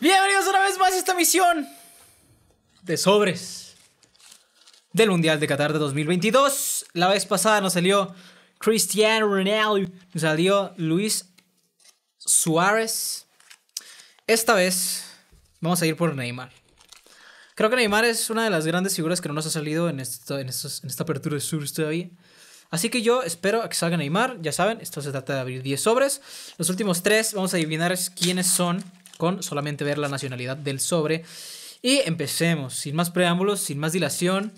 Bienvenidos una vez más a esta misión de sobres del Mundial de Qatar de 2022. La vez pasada nos salió Cristiano Ronaldo, nos salió Luis Suárez. Esta vez vamos a ir por Neymar. Creo que Neymar es una de las grandes figuras que no nos ha salido en, esta apertura de sur todavía. Así que yo espero a que salga Neymar. Ya saben, esto se trata de abrir 10 sobres. Los últimos 3 vamos a adivinar quiénes son con solamente ver la nacionalidad del sobre. Y empecemos, sin más preámbulos, sin más dilación.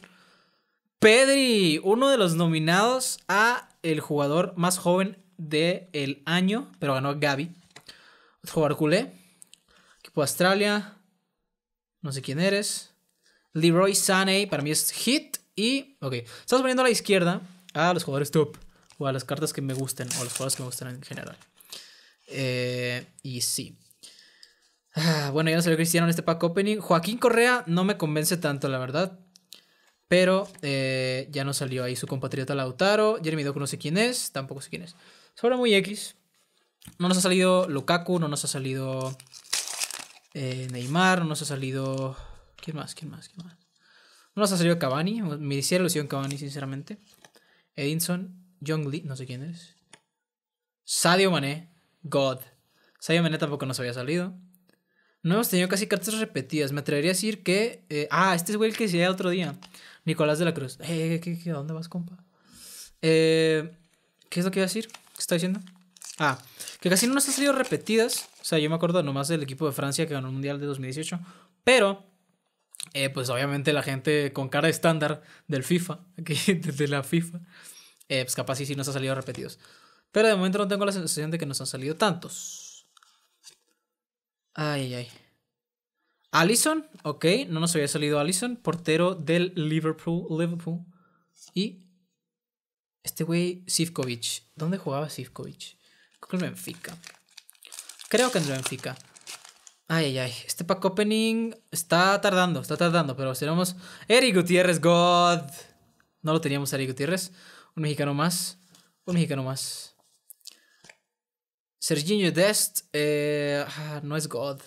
Pedri, uno de los nominados a el jugador más joven del año, pero ganó Gaby. Otro jugador culé. Equipo Australia. No sé quién eres. Leroy Sané, para mí es hit. Y, ok, estamos poniendo a la izquierda a los jugadores top. O a las cartas que me gusten, o a los jugadores que me gustan en general. Eh, y sí. Ah, bueno, ya no salió Cristiano en este pack opening. Joaquín Correa no me convence tanto, la verdad. Pero eh, ya no salió ahí su compatriota Lautaro. Jeremy Doku no sé quién es, tampoco sé quién es. Sobra muy X. No nos ha salido Lukaku, no nos ha salido eh, Neymar, no nos ha salido... ¿Quién más? ¿Quién más? ¿Quién más? No nos ha salido Cavani. Me hiciera ilusión Cavani, sinceramente. Edinson, John Lee, no sé quién es. Sadio Mané, God. Sadio Mané tampoco nos había salido. No hemos tenido casi cartas repetidas. Me atrevería a decir que. Eh, ah, este es güey el que decía el otro día. Nicolás de la Cruz. Eh, ¿qué, dónde vas, compa? Eh, ¿Qué es lo que iba a decir? ¿Qué está diciendo? Ah, que casi no nos han salido repetidas. O sea, yo me acuerdo nomás del equipo de Francia que ganó el Mundial de 2018. Pero, eh, pues obviamente la gente con cara estándar del FIFA, de la FIFA, eh, pues capaz sí, sí nos ha salido repetidos. Pero de momento no tengo la sensación de que nos han salido tantos. Ay, ay. ay, Allison, ok, no nos había salido Allison, portero del Liverpool. Liverpool. Y este güey, Sivkovic. ¿Dónde jugaba Sivkovic? Creo que en Benfica. Creo que en Benfica. Ay, ay, ay. Este pack opening está tardando, está tardando, pero seremos Eric Gutiérrez, God. No lo teníamos Eric Gutiérrez. Un mexicano más. Un mexicano más. Serginho Dest eh, ah, no es God.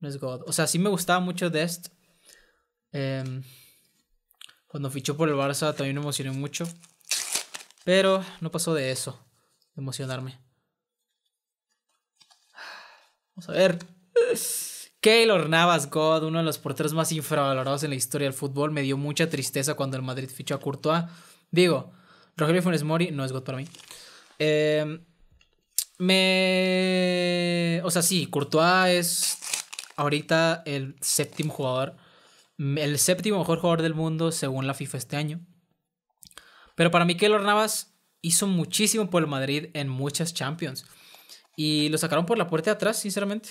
No es God. O sea, sí me gustaba mucho Dest. Em, cuando fichó por el Barça también me emocioné mucho. Pero no pasó de eso. emocionarme. Vamos a ver. Keylor Navas God, uno de los porteros más infravalorados en la historia del fútbol, me dio mucha tristeza cuando el Madrid fichó a Courtois. Digo, Rogelio Funes Mori no es God para mí. Eh, me. O sea, sí, Courtois es ahorita el séptimo jugador. El séptimo mejor jugador del mundo según la FIFA este año. Pero para mí, Keylor Navas hizo muchísimo por el Madrid en muchas Champions. Y lo sacaron por la puerta de atrás, sinceramente.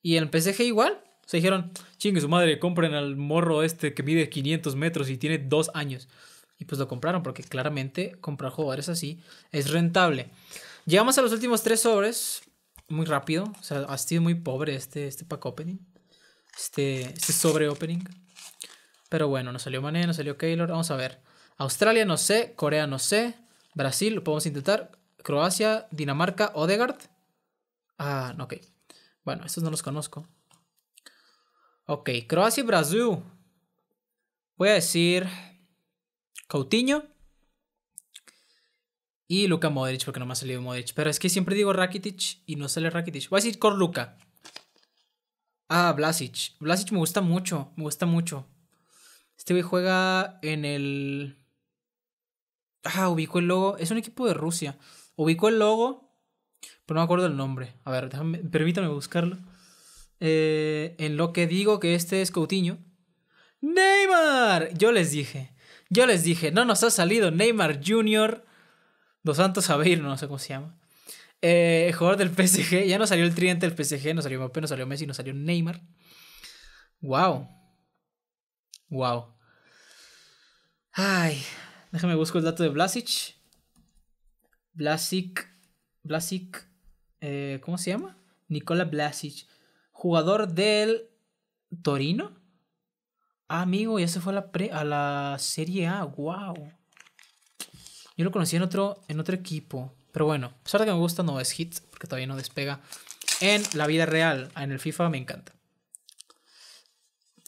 Y en el PSG igual. Se dijeron, chingue su madre, compren al morro este que mide 500 metros y tiene dos años. Y pues lo compraron porque claramente comprar jugadores así es rentable. Llegamos a los últimos tres sobres. Muy rápido. O sea, ha sido muy pobre este, este pack opening. Este, este sobre opening. Pero bueno, nos salió Mane, nos salió Keylor. Vamos a ver. Australia no sé, Corea no sé, Brasil lo podemos intentar, Croacia, Dinamarca, Odegaard. Ah, ok. Bueno, estos no los conozco. Ok, Croacia y Brasil. Voy a decir Coutinho. Y Luka Modric, porque no me ha salido Modric. Pero es que siempre digo Rakitic y no sale Rakitic. Voy a decir Luka. Ah, Blasic. Blasic me gusta mucho, me gusta mucho. Este juega en el... Ah, ubicó el logo. Es un equipo de Rusia. Ubicó el logo, pero no me acuerdo el nombre. A ver, déjame, permítame buscarlo. Eh, en lo que digo que este es Coutinho. Neymar, yo les dije. Yo les dije, no nos ha salido Neymar Jr. Dos Santos Aveiro, no sé cómo se llama. Eh, jugador del PSG. Ya no salió el tridente del PSG, no salió Mbappé, no salió Messi, no salió Neymar. Wow. Wow. Ay. Déjame busco el dato de Vlasic. Vlasic. Vlasic. Eh, ¿Cómo se llama? Nicola Blasic. Jugador del Torino. Ah, amigo, ya se fue a la, a la Serie A. Wow. Yo lo conocí en otro, en otro equipo. Pero bueno, a pesar de que me gusta, no es hit, porque todavía no despega. En la vida real, ah, en el FIFA me encanta.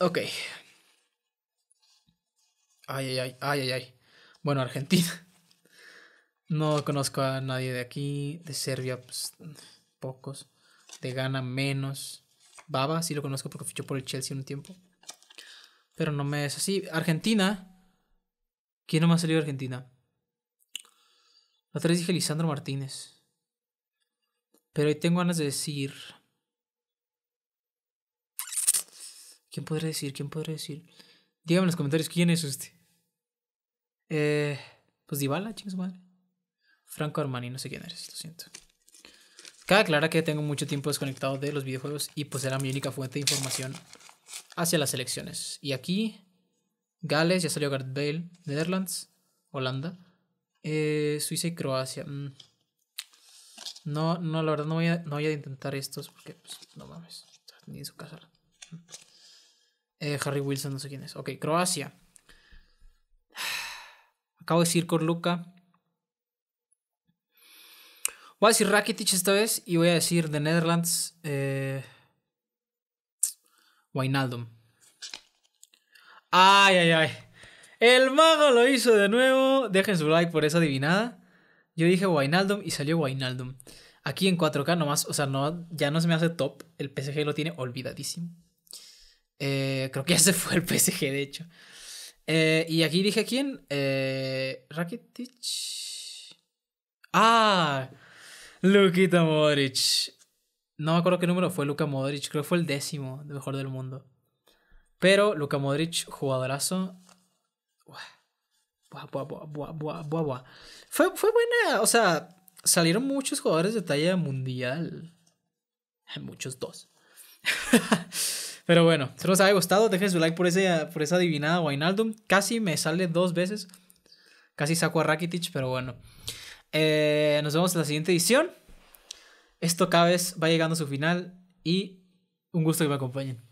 Ok. Ay, ay, ay, ay, ay, ay. Bueno, Argentina. No conozco a nadie de aquí. De Serbia, pues, pocos. De Ghana, menos. Baba, sí lo conozco porque fichó por el Chelsea un tiempo. Pero no me es así. Argentina. ¿Quién no me ha salido de Argentina? otra vez dije Lisandro Martínez. Pero hoy tengo ganas de decir. ¿Quién podría decir? ¿Quién podría decir? Dígame en los comentarios quién es usted. Eh, pues Dybala, chingos, madre. Franco Armani, no sé quién eres, lo siento. Cada clara que tengo mucho tiempo desconectado de los videojuegos y pues era mi única fuente de información hacia las elecciones. Y aquí, Gales, ya salió Gareth Netherlands, Holanda. Eh, Suiza y Croacia. Mm. No, no, la verdad no voy a, no voy a intentar estos porque, pues, no mames, ni en su casa. Eh, Harry Wilson, no sé quién es. Ok, Croacia. Acabo de decir Corluca. Voy a decir Rakitic esta vez y voy a decir The Netherlands. Eh, Wijnaldum. Ay, ay, ay. El mago lo hizo de nuevo. Dejen su like por esa adivinada. Yo dije Wainaldum y salió Wainaldum. Aquí en 4K nomás, o sea, no, ya no se me hace top. El PSG lo tiene olvidadísimo. Eh, creo que ese fue el PSG, de hecho. Eh, y aquí dije quién. Eh, Rakitic. Ah, Lukita Modric. No me acuerdo qué número fue Luka Modric. Creo que fue el décimo mejor del mundo. Pero Luka Modric, jugadorazo. Fue, fue buena, o sea, salieron muchos jugadores de talla mundial. Muchos dos. Pero bueno, si os haya gustado, dejen su like por, esa adivinada Wainaldum. Casi me sale dos veces. Casi saco a Rakitic, pero bueno. Eh, nos vemos en la siguiente edición. Esto cada vez va llegando a su final y un gusto que me acompañen.